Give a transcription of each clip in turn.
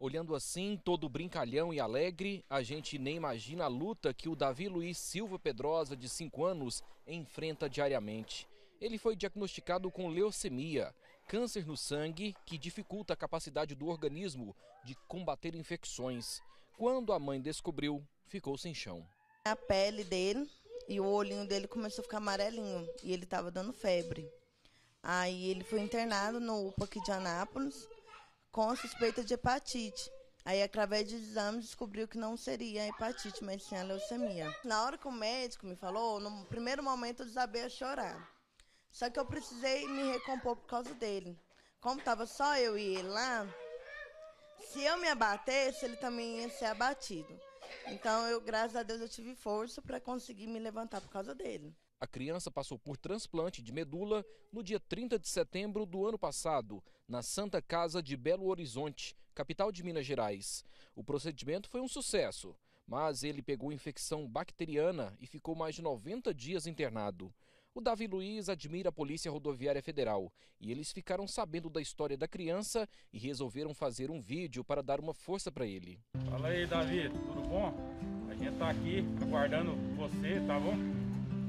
Olhando assim, todo brincalhão e alegre, a gente nem imagina a luta que o Davi Luiz Silva Pedrosa, de 5 anos, enfrenta diariamente. Ele foi diagnosticado com leucemia, câncer no sangue que dificulta a capacidade do organismo de combater infecções. Quando a mãe descobriu, ficou sem chão. A pele dele e o olhinho dele começou a ficar amarelinho e ele estava dando febre. Aí ele foi internado no UPA aqui de Anápolis com suspeita de hepatite. Aí, através de exames, descobriu que não seria hepatite, mas sim a leucemia. Na hora que o médico me falou, no primeiro momento eu desabei a chorar. Só que eu precisei me recompor por causa dele. Como estava só eu e ele lá, se eu me abatesse, ele também ia ser abatido. Então, eu, graças a Deus, eu tive força para conseguir me levantar por causa dele. A criança passou por transplante de medula no dia 30 de setembro do ano passado, na Santa Casa de Belo Horizonte, capital de Minas Gerais. O procedimento foi um sucesso, mas ele pegou infecção bacteriana e ficou mais de 90 dias internado. O Davi Luiz admira a Polícia Rodoviária Federal e eles ficaram sabendo da história da criança e resolveram fazer um vídeo para dar uma força para ele. Fala aí, Davi, tudo bom? A gente está aqui aguardando você, tá bom?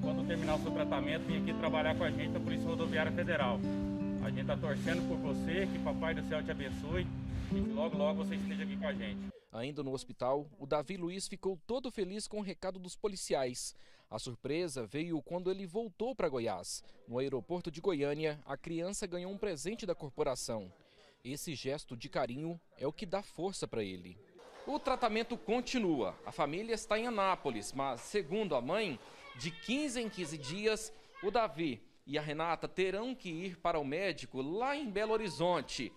quando terminar o seu tratamento, vir aqui trabalhar com a gente a Polícia Rodoviária Federal. A gente está torcendo por você, que Papai do Céu te abençoe e que logo, logo você esteja aqui com a gente. Ainda no hospital, o Davi Luiz ficou todo feliz com o recado dos policiais. A surpresa veio quando ele voltou para Goiás. No aeroporto de Goiânia, a criança ganhou um presente da corporação. Esse gesto de carinho é o que dá força para ele. O tratamento continua. A família está em Anápolis, mas, segundo a mãe, de 15 em 15 dias, o Davi e a Renata terão que ir para o médico lá em Belo Horizonte.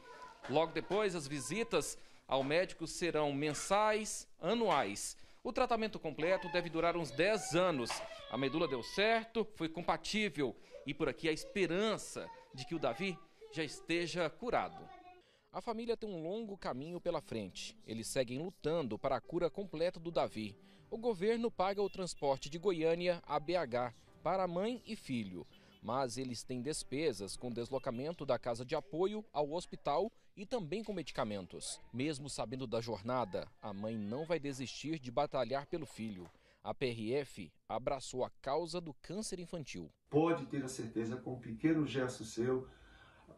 Logo depois, as visitas ao médico serão mensais, anuais. O tratamento completo deve durar uns 10 anos. A medula deu certo, foi compatível e por aqui a esperança de que o Davi já esteja curado. A família tem um longo caminho pela frente. Eles seguem lutando para a cura completa do Davi. O governo paga o transporte de Goiânia a BH para mãe e filho, mas eles têm despesas com deslocamento da casa de apoio ao hospital e também com medicamentos. Mesmo sabendo da jornada, a mãe não vai desistir de batalhar pelo filho. A PRF abraçou a causa do câncer infantil. Pode ter a certeza, com um pequeno gesto seu,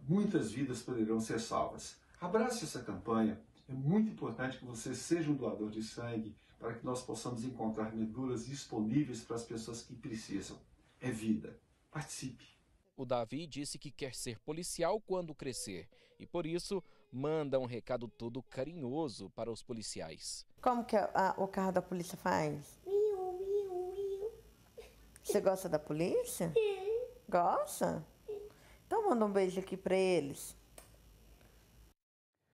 muitas vidas poderão ser salvas. Abrace essa campanha. É muito importante que você seja um doador de sangue para que nós possamos encontrar meduras disponíveis para as pessoas que precisam. É vida. Participe. O Davi disse que quer ser policial quando crescer e, por isso, manda um recado todo carinhoso para os policiais. Como que é, a, ah, o carro da polícia faz? Miu, miu, miu. Você gosta da polícia? Sim. É. Gosta? Então manda um beijo aqui para eles.